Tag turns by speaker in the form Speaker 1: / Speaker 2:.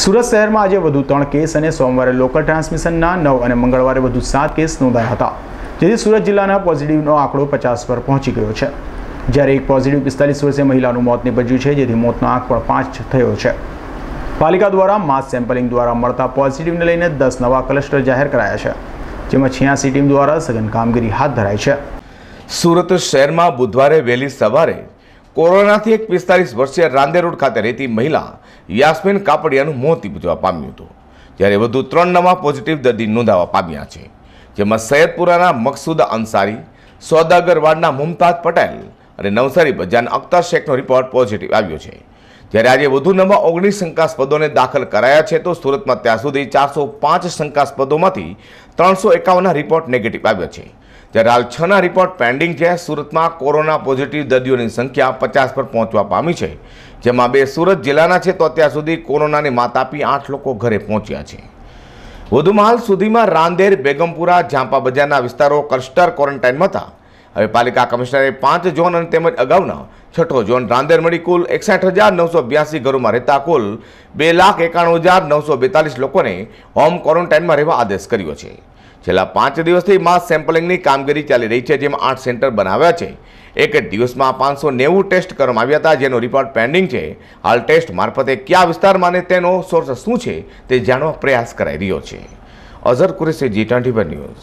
Speaker 1: સુરત શહેરમાં આજે વધુ ત્રણ કેસ અને સોમવારે લોકલ ટ્રાન્સમિશનના નવ અને મંગળવારે વધુ સાત કેસ નોંધાયા હતા જેથી સુરત જિલ્લાના પોઝિટિવનો આંકડો પચાસ પર પહોંચી ગયો છે જ્યારે એક પોઝિટિવ પિસ્તાલીસ વર્ષીય મહિલાનું મોત નિપજ્યું છે જેથી મોતનો આંક પણ પાંચ થયો છે પાલિકા દ્વારા માસ સેમ્પલિંગ દ્વારા મળતા પોઝિટિવને લઈને દસ નવા ક્લસ્ટર જાહેર કરાયા છે જેમાં છ્યાસી ટીમ દ્વારા સઘન કામગીરી હાથ ધરાઈ છે સુરત શહેરમાં બુધવારે વહેલી
Speaker 2: સવારે કોરોનાથી એક પિસ્તાલીસ વર્ષીય રાંદેરોડ ખાતે રહેતી મહિલા યાસ્મીન કાપડિયાનું મોત નીપજવા પામ્યું હતું જ્યારે વધુ ત્રણ નવા પોઝિટિવ દર્દી નોંધાવા પામ્યા છે જેમાં સૈયદપુરાના મકસુદ અંસારી સોદાગરવાડના મુમતાજ પટેલ અને નવસારી બજારના અખ્તર શેખનો રિપોર્ટ પોઝિટિવ આવ્યો છે જ્યારે આજે વધુ નવા ઓગણીસ શંકાસ્પદોને દાખલ કરાયા છે તો સુરતમાં ત્યાં સુધી ચારસો પાંચ શંકાસ્પદોમાંથી ત્રણસો એકાવનના રિપોર્ટ નેગેટિવ આવ્યો છે જ્યારે હાલ છના રિપોર્ટ પેન્ડિંગ છે સુરતમાં કોરોના પોઝિટિવ દર્દીઓની સંખ્યા પચાસ પર પહોંચવા પામી છે જેમાં બે સુરત જિલ્લાના છે તો અત્યાર સુધી કોરોનાની માત આપી આઠ લોકો ઘરે પહોંચ્યા છે વધુમાં હાલ સુધીમાં રાંદેર બેગમપુરા ઝાંપા બજારના વિસ્તારો ક્લસ્ટર ક્વોરન્ટાઇનમાં હતા હવે પાલિકા કમિશનરે પાંચ ઝોન અને તેમજ અગાઉના છઠ્ઠો ઝોન રાંદેર મળી કુલ એકસઠ હજાર નવસો બ્યાસી ઘરોમાં રહેતા કુલ બે લાખ એકાણું હજાર નવસો બેતાલીસ લોકોને હોમ ક્વોરન્ટાઇનમાં રહેવા આદેશ કર્યો છે છેલ્લા પાંચ દિવસથી માસ સેમ્પલિંગની કામગીરી ચાલી રહી છે જેમાં આઠ સેન્ટર બનાવ્યા છે એક દિવસમાં પાંચસો નેવું ટેસ્ટ કરવામાં આવ્યા હતા જેનો રિપોર્ટ પેન્ડિંગ છે હાલ ટેસ્ટ મારફતે કયા વિસ્તારમાં અને તેનો
Speaker 1: સોર્સ શું છે તે જાણવા પ્રયાસ કરાઈ રહ્યો છે અઝર કુરેશી જી ટ્વેન્ટી ન્યૂઝ